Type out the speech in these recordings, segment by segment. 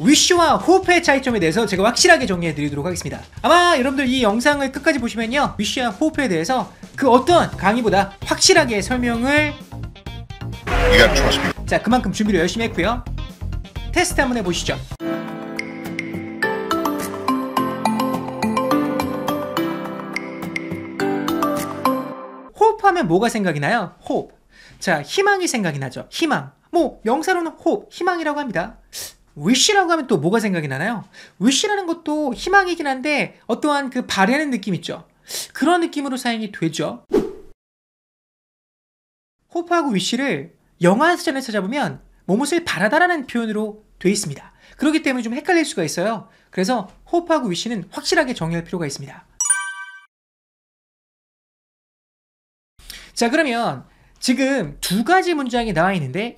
위슈와 호프의 차이점에 대해서 제가 확실하게 정리해 드리도록 하겠습니다 아마 여러분들 이 영상을 끝까지 보시면요 위슈와 호프에 대해서 그 어떤 강의보다 확실하게 설명을 자 그만큼 준비를 열심히 했고요 테스트 한번 해보시죠 호프 하면 뭐가 생각이 나요? 호프 자 희망이 생각이 나죠 희망 뭐 영사로는 호프 희망이라고 합니다 wish라고 하면 또 뭐가 생각이 나나요? wish라는 것도 희망이긴 한데 어떠한 그 바라는 느낌 있죠? 그런 느낌으로 사용이 되죠. 호프하고 위시를 영화 사전에 찾아보면 무엇을 바라다라는 표현으로 되어 있습니다. 그렇기 때문에 좀 헷갈릴 수가 있어요. 그래서 호프하고 위시는 확실하게 정의할 필요가 있습니다. 자 그러면 지금 두 가지 문장이 나와 있는데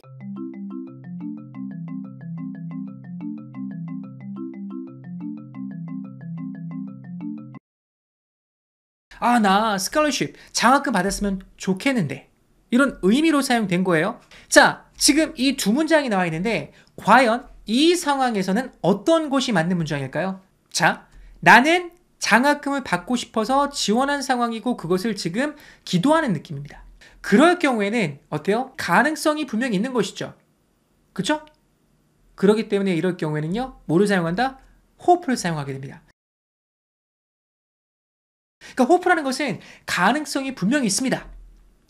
아, 나 스컬러십 장학금 받았으면 좋겠는데. 이런 의미로 사용된 거예요. 자, 지금 이 두 문장이 나와 있는데 과연 이 상황에서는 어떤 것이 맞는 문장일까요? 자, 나는 장학금을 받고 싶어서 지원한 상황이고 그것을 지금 기도하는 느낌입니다. 그럴 경우에는 어때요? 가능성이 분명히 있는 것이죠. 그렇죠 그렇기 때문에 이럴 경우에는요, 뭐를 사용한다? 호프를 사용하게 됩니다. 그러니까 호프라는 것은 가능성이 분명히 있습니다.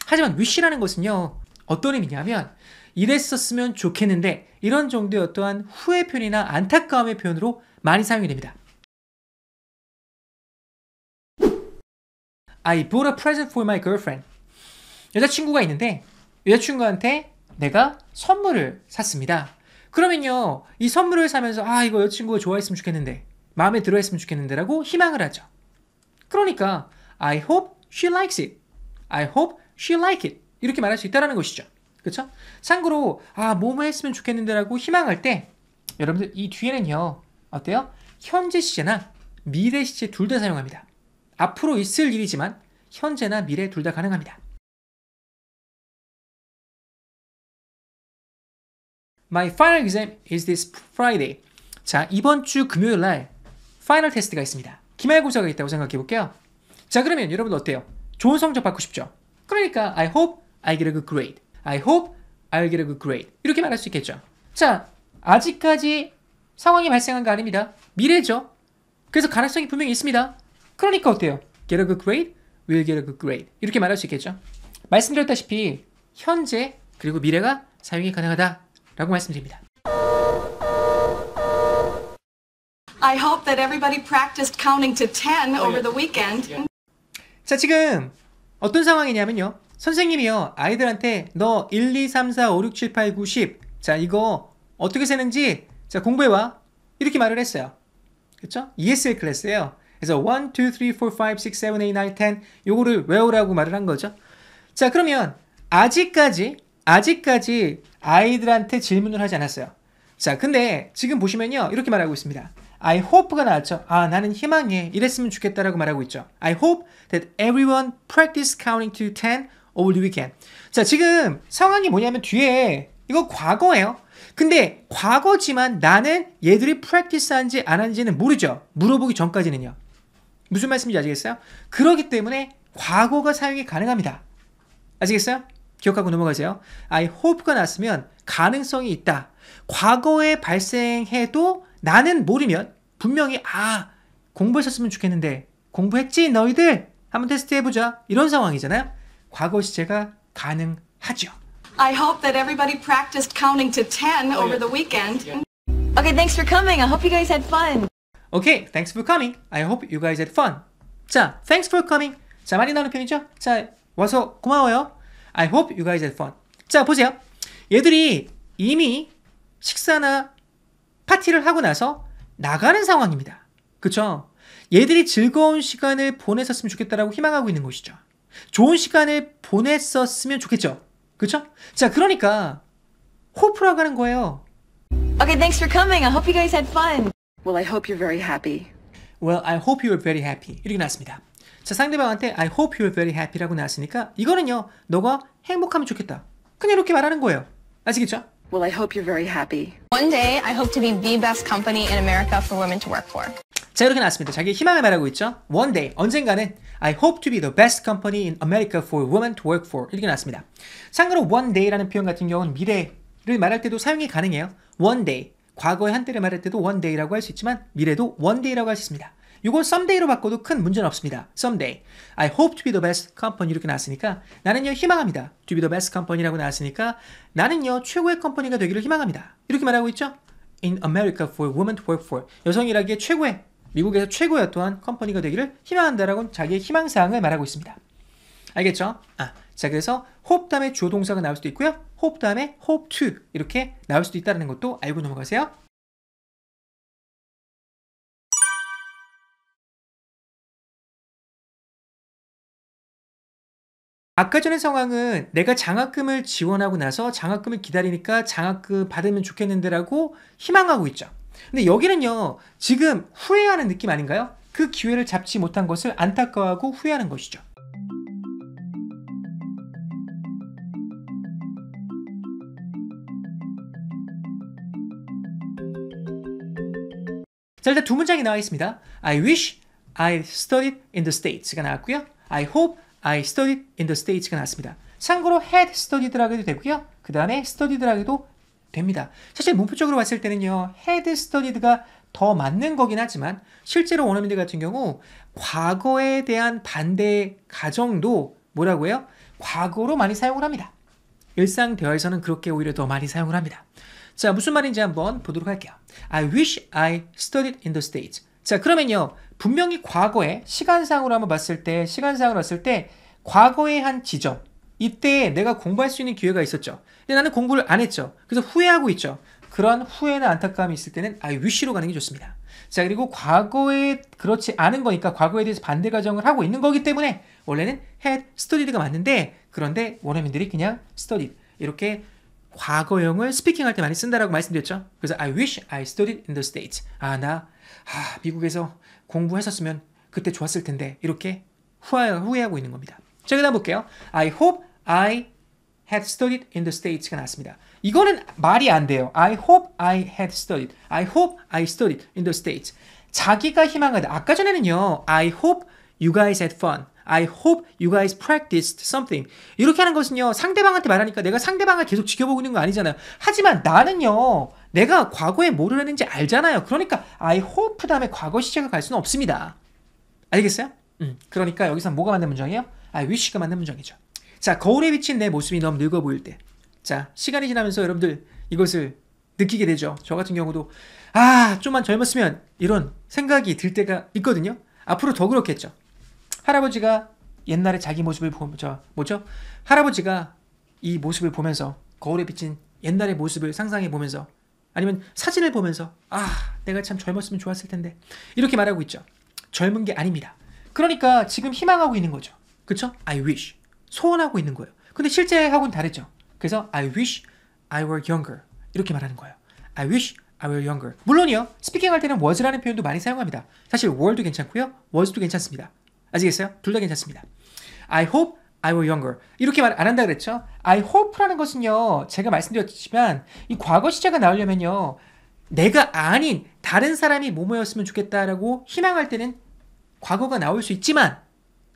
하지만 위시라는 것은요. 어떤 의미냐면 이랬었으면 좋겠는데 이런 정도의 어떠한 후회 표현이나 안타까움의 표현으로 많이 사용이 됩니다. I bought a present for my girlfriend. 여자친구가 있는데 여자친구한테 내가 선물을 샀습니다. 그러면요. 이 선물을 사면서 아 이거 여자친구가 좋아했으면 좋겠는데 마음에 들어했으면 좋겠는데 라고 희망을 하죠. 그러니까 I hope she likes it. I hope she like it. 이렇게 말할 수 있다라는 것이죠. 그렇죠? 참고로 아, 뭐뭐 했으면 좋겠는데라고 희망할 때 여러분들 이 뒤에는요. 어때요? 현재 시제나 미래 시제 둘 다 사용합니다. 앞으로 있을 일이지만 현재나 미래 둘 다 가능합니다. My f i n exam is this Friday. 자, 이번 주 금요일 날 파이널 테스트가 있습니다. 기말고사가 있다고 생각해 볼게요. 자 그러면 여러분 어때요? 좋은 성적 받고 싶죠? 그러니까 I hope I get a good grade. I hope I get a good grade. 이렇게 말할 수 있겠죠. 자 아직까지 상황이 발생한 거 아닙니다. 미래죠. 그래서 가능성이 분명히 있습니다. 그러니까 어때요? Get a good grade, will get a good grade. 이렇게 말할 수 있겠죠. 말씀드렸다시피 현재 그리고 미래가 사용이 가능하다라고 말씀드립니다. I hope that everybody practiced counting to 10 over the weekend. 자, 지금 어떤 상황이냐면요. 선생님이요. 아이들한테 너 1, 2, 3, 4, 5, 6, 7, 8, 9, 10. 자, 이거 어떻게 세는지 자, 공부해와. 이렇게 말을 했어요. 그쵸? ESL 클래스예요. 그래서 1, 2, 3, 4, 5, 6, 7, 8, 9, 10 요거를 외우라고 말을 한 거죠. 자, 그러면 아직까지 아직까지 아이들한테 질문을 하지 않았어요. 자, 근데 지금 보시면요. 이렇게 말하고 있습니다. I hope가 나왔죠. 아, 나는 희망해. 이랬으면 좋겠다라고 말하고 있죠. I hope that everyone practice counting to 10 over the weekend. 자, 지금 상황이 뭐냐면 뒤에 이거 과거예요. 근데 과거지만 나는 얘들이 프랙티스 한지 안 한지는 모르죠. 물어보기 전까지는요. 무슨 말씀인지 아시겠어요? 그러기 때문에 과거가 사용이 가능합니다. 아시겠어요? 기억하고 넘어가세요. I hope가 났으면 가능성이 있다. 과거에 발생해도 나는 모르면 분명히 아 공부했었으면 좋겠는데 공부했지 너희들 한번 테스트해보자 이런 상황이잖아요. 과거 시제가 가능하죠. I hope that everybody practiced counting to 10 over the weekend. Okay, thanks for coming. I hope you guys had fun. Okay, thanks for coming. I hope you guys had fun. 자, thanks for coming. 자, 많이 나오는 편이죠? 자, 와서 고마워요. I hope you guys had fun. 자, 보세요. 얘들이 이미 식사나 파티를 하고 나서 나가는 상황입니다. 그쵸? 얘들이 즐거운 시간을 보냈었으면 좋겠다라고 희망하고 있는 것이죠. 좋은 시간을 보냈었으면 좋겠죠. 그쵸? 자, 그러니까 호프라고 는 거예요. Okay, thanks for coming. I hope you guys had fun. Well, I hope you're very happy. Well, I hope you're very happy. 이렇게 나왔습니다. 자, 상대방한테 I hope you're very happy라고 나왔으니까 이거는요, 너가 행복하면 좋겠다. 그냥 이렇게 말하는 거예요. 아시겠죠? Well, I hope you're very happy. One day, I hope to be the best company in America for women to work for. 자 이렇게 나왔습니다. 자기 희망을 말하고 있죠. One day, 언젠가는 I hope to be the best company in America for women to work for 이렇게 나왔습니다. 참고로 one day라는 표현 같은 경우는 미래를 말할 때도 사용이 가능해요. One day, 과거의 한때를 말할 때도 one day라고 할 수 있지만 미래도 one day라고 할 수 있습니다. 이걸 썸데이로 바꿔도 큰 문제는 없습니다. 썸데이. I hope to be the best company 이렇게 나왔으니까 나는요 희망합니다. to be the best company라고 나왔으니까 나는요 최고의 컴퍼니가 되기를 희망합니다. 이렇게 말하고 있죠. In America for women to work for 여성이 일하기에 최고의 미국에서 최고의 또한 컴퍼니가 되기를 희망한다라고 자기의 희망사항을 말하고 있습니다. 알겠죠? 아, 자 그래서 hope 다음에 주어 동사가 나올 수도 있고요. hope 다음에 hope to 이렇게 나올 수도 있다는 것도 알고 넘어가세요. 아까 전의 상황은 내가 장학금을 지원하고 나서 장학금을 기다리니까 장학금 받으면 좋겠는데라고 희망하고 있죠. 근데 여기는요, 지금 후회하는 느낌 아닌가요? 그 기회를 잡지 못한 것을 안타까워하고 후회하는 것이죠. 자, 일단 두 문장이 나와 있습니다. I wish I studied in the States가 나왔고요. I hope I studied in the States가 났습니다. 참고로 had studied라고 해도 되고요. 그 다음에 studied라고 해도 됩니다. 사실 문법적으로 봤을 때는요. had studied가 더 맞는 거긴 하지만 실제로 원어민들 같은 경우 과거에 대한 반대 가정도 뭐라고 해요? 과거로 많이 사용을 합니다. 일상 대화에서는 그렇게 오히려 더 많이 사용을 합니다. 자, 무슨 말인지 한번 보도록 할게요. I wish I studied in the States. 자, 그러면요. 분명히 과거에 시간상으로 한번 봤을 때 시간상으로 봤을 때 과거의 한 지점 이때 내가 공부할 수 있는 기회가 있었죠. 근데 나는 공부를 안 했죠. 그래서 후회하고 있죠. 그런 후회나 안타까움이 있을 때는 아예 위시로 가는 게 좋습니다. 자, 그리고 과거에 그렇지 않은 거니까 과거에 대해서 반대 과정을 하고 있는 거기 때문에 원래는 head studied가 맞는데 그런데 원어민들이 그냥 studied 이렇게 과거형을 스피킹할 때 많이 쓴다라고 말씀드렸죠. 그래서 I wish I studied in the States. 아, 나 아, 미국에서 공부했었으면 그때 좋았을 텐데 이렇게 후회, 하고 있는 겁니다. 자, 그다음 볼게요. I hope I had studied in the States가 나왔습니다. 이거는 말이 안 돼요. I hope I had studied. I hope I studied in the States. 자기가 희망하다. 아까 전에는요. I hope you guys had fun. I hope you guys practiced something. 이렇게 하는 것은요, 상대방한테 말하니까 내가 상대방을 계속 지켜보고 있는 거 아니잖아요. 하지만 나는요, 내가 과거에 뭐를 했는지 알잖아요. 그러니까 I hope 다음에 과거 시제가 갈 수는 없습니다. 알겠어요? 음, 그러니까 여기서 뭐가 맞는 문장이에요? I wish가 맞는 문장이죠. 자, 거울에 비친 내 모습이 너무 늙어 보일 때. 자, 시간이 지나면서 여러분들 이것을 느끼게 되죠. 저 같은 경우도 아, 좀만 젊었으면 이런 생각이 들 때가 있거든요. 앞으로 더 그렇겠죠. 할아버지가 옛날에 자기 모습을 보죠. 뭐죠? 할아버지가 이 모습을 보면서 거울에 비친 옛날의 모습을 상상해 보면서 아니면 사진을 보면서 아 내가 참 젊었으면 좋았을 텐데 이렇게 말하고 있죠. 젊은 게 아닙니다. 그러니까 지금 희망하고 있는 거죠. 그쵸? I wish 소원하고 있는 거예요. 근데 실제하고는 다르죠. 그래서 I wish I were younger 이렇게 말하는 거예요. I wish I were younger. 물론이요. 스피킹 할 때는 was라는 표현도 많이 사용합니다. 사실 were도 괜찮고요. was도 괜찮습니다. 아시겠어요? 둘 다 괜찮습니다. I hope I were younger. 이렇게 말 안 한다 그랬죠? I hope라는 것은요, 제가 말씀드렸지만, 이 과거 시제가 나오려면요, 내가 아닌 다른 사람이 뭐뭐였으면 좋겠다라고 희망할 때는 과거가 나올 수 있지만,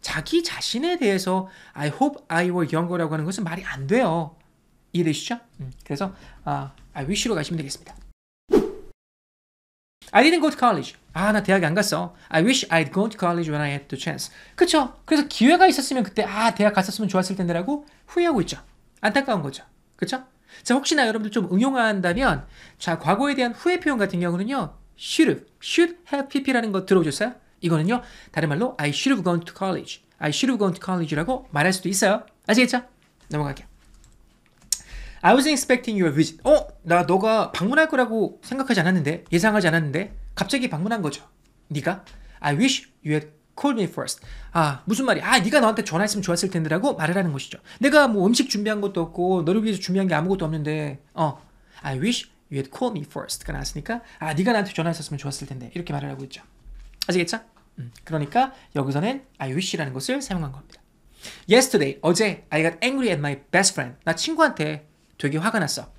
자기 자신에 대해서 I hope I were younger 라고 하는 것은 말이 안 돼요. 이해되시죠? 음, 그래서, 아, I wish로 가시면 되겠습니다. I didn't go to college. 아, 나 대학에 안 갔어. I wish I'd gone to college when I had the chance. 그쵸? 그래서 기회가 있었으면 그때, 아, 대학 갔었으면 좋았을 텐데라고 후회하고 있죠. 안타까운 거죠. 그쵸? 자, 혹시나 여러분들 좀 응용한다면, 자, 과거에 대한 후회 표현 같은 경우는요, should, should have pp라는 거 들어보셨어요? 이거는요, 다른 말로 I should have gone to college. I should have gone to college라고 말할 수도 있어요. 아시겠죠? 넘어갈게요. I was expecting your visit. 어? 나 너가 방문할 거라고 생각하지 않았는데 예상하지 않았는데 갑자기 방문한 거죠. 네가 I wish you had called me first. 아 무슨 말이야? 아 네가 나한테 전화했으면 좋았을 텐데라고 말을 하는 것이죠. 내가 뭐 음식 준비한 것도 없고 너를 위해서 준비한 게 아무것도 없는데 어 I wish you had called me first가 나왔으니까 아 네가 나한테 전화했었으면 좋았을 텐데 이렇게 말을 하고 있죠. 아시겠죠? 음, 그러니까 여기서는 I wish라는 것을 사용한 겁니다. Yesterday 어제 I got angry at my best friend. 나 친구한테 되게 화가 났어.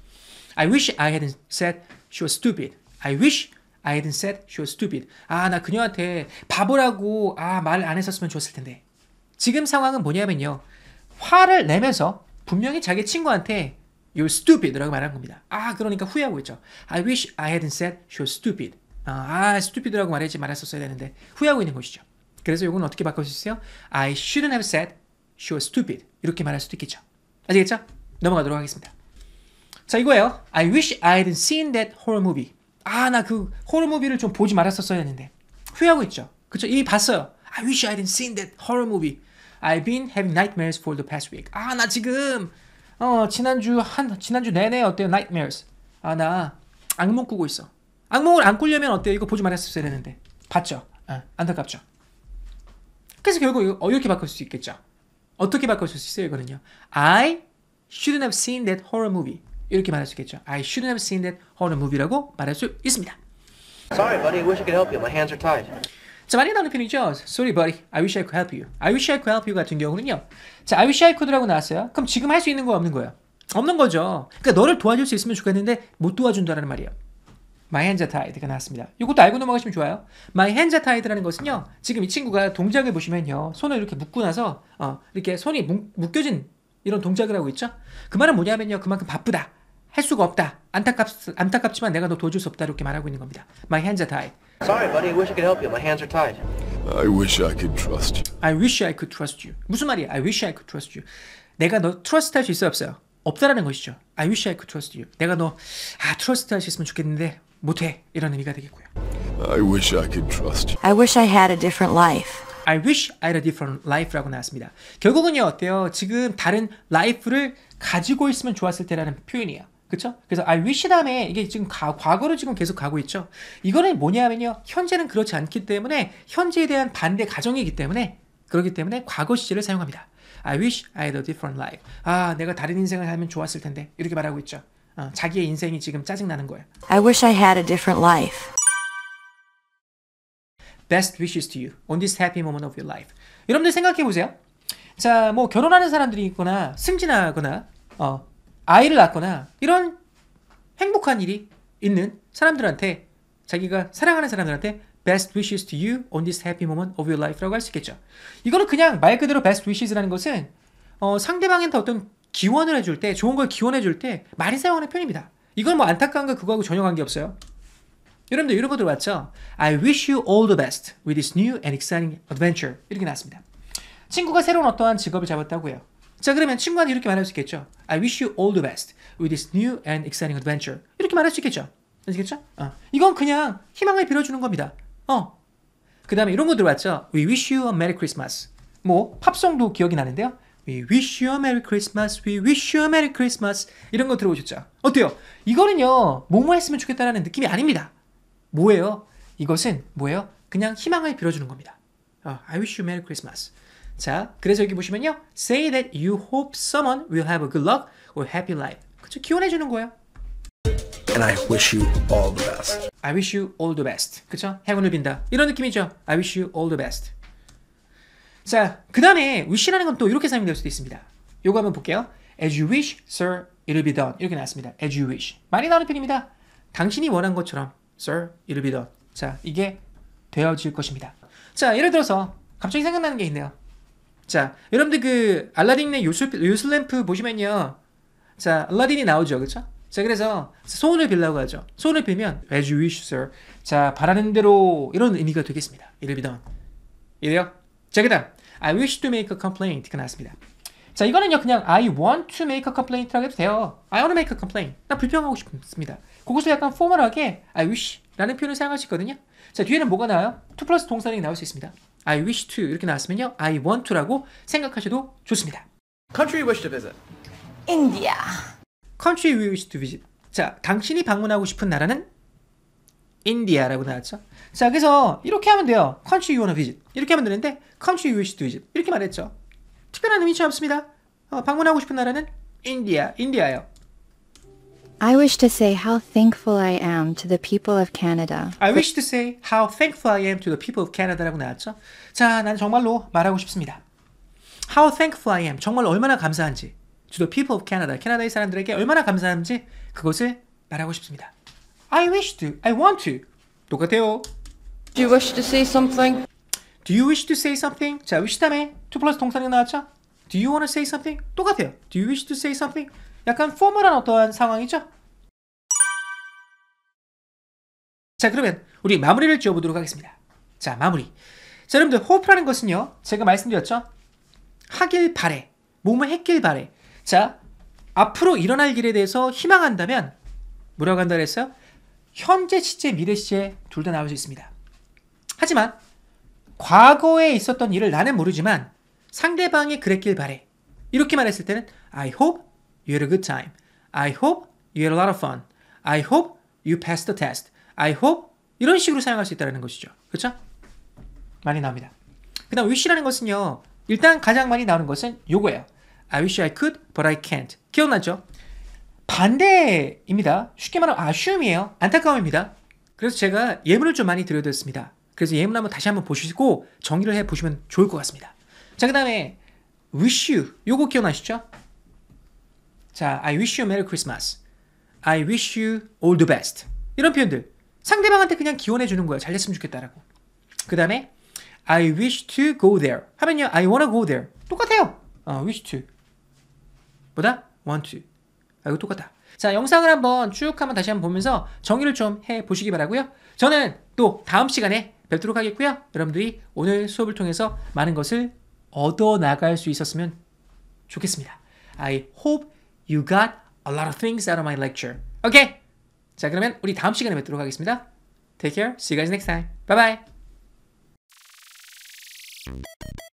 I wish I hadn't said she was stupid. I wish I hadn't said she was stupid. 아, 나 그녀한테 바보라고 아, 말을 안 했었으면 좋았을 텐데. 지금 상황은 뭐냐면요. 화를 내면서 분명히 자기 친구한테 You're stupid라고 말한 겁니다. 아, 그러니까 후회하고 있죠. I wish I hadn't said she was stupid. 아, 아 stupid라고 말하지 말았었어야 되는데 후회하고 있는 것이죠. 그래서 이건 어떻게 바꿀 수 있어요? I shouldn't have said she was stupid. 이렇게 말할 수도 있겠죠. 아시겠죠? 넘어가도록 하겠습니다. 자 이거예요. I wish I hadn't seen that horror movie. 아 나그 호러 무비를 좀 보지 말았었어야 했는데 후회하고 있죠. 그쵸? 이미 봤어요. I wish I hadn't seen that horror movie. I've been having nightmares for the past week. 아 나 지금 어 지난주 한 지난주 내내 어때요? Nightmares. 아 나 악몽 꾸고 있어. 악몽을 안 꾸려면 어때요? 이거 보지 말았었어야 했는데 봤죠? 아, 안타깝죠. 그래서 결국 이거 이렇게 바꿀 수 있겠죠. 어떻게 바꿀 수 있어요? 이거는요. I shouldn't have seen that horror movie. 이렇게 말할 수 있겠죠. I shouldn't have seen that horror movie라고 말할 수 있습니다. Sorry, buddy. Wish I could help you. My hands are tied. 자, 많이 나오는 편이죠. Sorry, buddy. I wish I could help you. I wish I could help you 같은 경우는요. 자, I wish I could라고 나왔어요. 그럼 지금 할 수 있는 거 없는 거예요? 없는 거죠. 그러니까 너를 도와줄 수 있으면 좋겠는데 못 도와준다라는 말이에요. My hands are tied가 나왔습니다. 이것도 알고 넘어가시면 좋아요. My hands are tied라는 것은요. 지금 이 친구가 동작을 보시면요. 손을 이렇게 묶고 나서 어, 이렇게 손이 묶, 묶여진 이런 동작을 하고 있죠. 그 말은 뭐냐면요. 그만큼 바쁘다. 할 수가 없다. 안타깝, 안타깝지만 내가 너 도와줄 수 없다. 이렇게 말하고 있는 겁니다. My hands are tied. Sorry, buddy. Wish I could help you. My hands are tied. I wish I could trust you. I wish I could trust you. 무슨 말이야? I wish I could trust you. 내가 너 트러스트 할수 있어 없어요? 없다라는 것이죠. I wish I could trust you. 내가 너 아, 트러스트 할수 있으면 좋겠는데 못해. 이런 의미가 되겠고요. I wish I could trust you. I wish I had a different life. I wish I had a different life라고 나왔습니다. 결국은요 어때요? 지금 다른 life를 가지고 있으면 좋았을 때라는 표현이에요. 그렇죠? 그래서 I wish 다음에 이게 지금 가, 과거로 지금 계속 가고 있죠. 이거는 뭐냐면요. 현재는 그렇지 않기 때문에 현재에 대한 반대 가정이기 때문에 그렇기 때문에 과거 시제를 사용합니다. I wish I had a different life. 아, 내가 다른 인생을 살면 좋았을 텐데. 이렇게 말하고 있죠. 어, 자기의 인생이 지금 짜증나는 거예요. I wish I had a different life. Best wishes to you on this happy moment of your life. 여러분들 생각해 보세요. 자, 뭐 결혼하는 사람들이 있거나 승진하거나 어, 아이를 낳거나 이런 행복한 일이 있는 사람들한테 자기가 사랑하는 사람들한테 best wishes to you on this happy moment of your life라고 할 수 있겠죠. 이거는 그냥 말 그대로 best wishes라는 것은 어, 상대방한테 어떤 기원을 해줄 때 좋은 걸 기원해 줄때 많이 사용하는 편입니다 이건 뭐 안타까운 거 그거하고 전혀 관계없어요. 여러분들 이런 거 들어봤죠? I wish you all the best with this new and exciting adventure 이렇게 나왔습니다. 친구가 새로운 어떠한 직업을 잡았다고 요자 그러면 친구한테 이렇게 말할 수 있겠죠. I wish you all the best with this new and exciting adventure. 이렇게 말할 수 있겠죠. 아시겠죠? 어. 이건 그냥 희망을 빌어주는 겁니다. 어. 그 다음에 이런 거들어왔죠 We wish you a merry Christmas. 뭐 팝송도 기억이 나는데요. We wish you a merry Christmas. We wish you a merry Christmas. 이런 거 들어보셨죠? 어때요? 이거는요. 뭐뭐 했으면 좋겠다라는 느낌이 아닙니다. 뭐예요? 이것은 뭐예요? 그냥 희망을 빌어주는 겁니다. 어, I wish you a merry Christmas. 자, 그래서 여기 보시면요. Say that you hope someone will have a good luck or happy life. 그쵸, 기원해 주는 거예요. And I wish you all the best. I wish you all the best. 그쵸? 행운을 빈다. 이런 느낌이죠. I wish you all the best. 자, 그 다음에 wish라는 건 또 이렇게 사용될 수도 있습니다. 요거 한번 볼게요. As you wish, sir, it'll be done. 이렇게 나왔습니다. As you wish. 많이 나오는 편입니다. 당신이 원한 것처럼, sir, it'll be done. 자, 이게 되어질 것입니다. 자, 예를 들어서 갑자기 생각나는 게 있네요. 자, 여러분들 그 알라딘의 요술, 램프 보시면요. 자, 알라딘이 나오죠. 그렇죠? 자, 그래서 소원을 빌라고 하죠. 소원을 빌면 as you wish, sir. 자, 바라는 대로 이런 의미가 되겠습니다. 이를 비던. 이래요. 자, 그다음 I wish to make a complaint. 그 나왔습니다. 자, 이거는요. 그냥 I want to make a complaint라고 해도 돼요. I want to make a complaint. 나 불평하고 싶습니다. 그것을 약간 포멀하게 I wish라는 표현을 사용할 수 있거든요. 자, 뒤에는 뭐가 나와요? t 플러스 동사령이 나올 수 있습니다. I wish to 이렇게 나왔으면요. I want to라고 생각하셔도 좋습니다. Country you wish to visit. India. Country you wish to visit. 자, 당신이 방문하고 싶은 나라는 인디아라고 나왔죠. 자, 그래서 이렇게 하면 돼요. Country you wanna visit. 이렇게 하면 되는데 Country you wish to visit. 이렇게 말했죠. 특별한 의미치 없습니다. 어, 방문하고 싶은 나라는 인디아, 인디아예요. I wish to say how thankful I am to the people of Canada. I wish to say how thankful I am to the people of Canada라고 나왔죠. 자, 난 정말로 말하고 싶습니다. How thankful I am. 정말 얼마나 감사한지. To the people of Canada. 캐나다의 사람들에게 얼마나 감사한지 그것을 말하고 싶습니다. I wish to. I want to. 똑같아요. Do you wish to say something? Do you wish to say something? 자, wish 다음에 to 플러스 동사가 나왔죠? Do you want to say something? 똑같아요. Do you wish to say something? 약간 포멀한 어떠한 상황이죠? 자 그러면 우리 마무리를 지어보도록 하겠습니다. 자 마무리. 자 여러분들 호흡이라는 것은요. 제가 말씀드렸죠? 하길 바래. 몸을 했길 바래. 자 앞으로 일어날 길에 대해서 희망한다면 뭐라고 한다 그랬어요? 현재 시제, 미래 시제 둘 다 나올 수 있습니다. 하지만 과거에 있었던 일을 나는 모르지만 상대방이 그랬길 바래. 이렇게 말했을 때는 I hope you had a good time. I hope you had a lot of fun. I hope you passed the test. I hope 이런 식으로 사용할 수 있다는 것이죠. 그렇죠? 많이 나옵니다. 그 다음 wish라는 것은요. 일단 가장 많이 나오는 것은 요거예요. I wish I could, but I can't. 기억나죠? 반대입니다. 쉽게 말하면 아쉬움이에요. 안타까움입니다. 그래서 제가 예문을 좀 많이 들려드렸습니다. 그래서 예문 한번 다시 한번 보시고 정리를 해보시면 좋을 것 같습니다. 자, 그 다음에 wish you. 요거 기억나시죠? 자, I wish you a Merry Christmas. I wish you all the best. 이런 표현들. 상대방한테 그냥 기원해 주는 거야잘 됐으면 좋겠다라고. 그 다음에 I wish to go there. 하면요. I wanna go there. 똑같아요. 어, wish to. 보다 want to. 아, 이거 똑같다. 자, 영상을 한번 쭉 한번 다시 한번 보면서 정의를 좀 해 보시기 바라고요. 저는 또 다음 시간에 뵙도록 하겠고요. 여러분들이 오늘 수업을 통해서 많은 것을 얻어 나갈 수 있었으면 좋겠습니다. I hope You got a lot of things out of my lecture. Okay. 자, 그러면 우리 다음 시간에 뵙도록 하겠습니다. Take care. See you guys next time. Bye bye.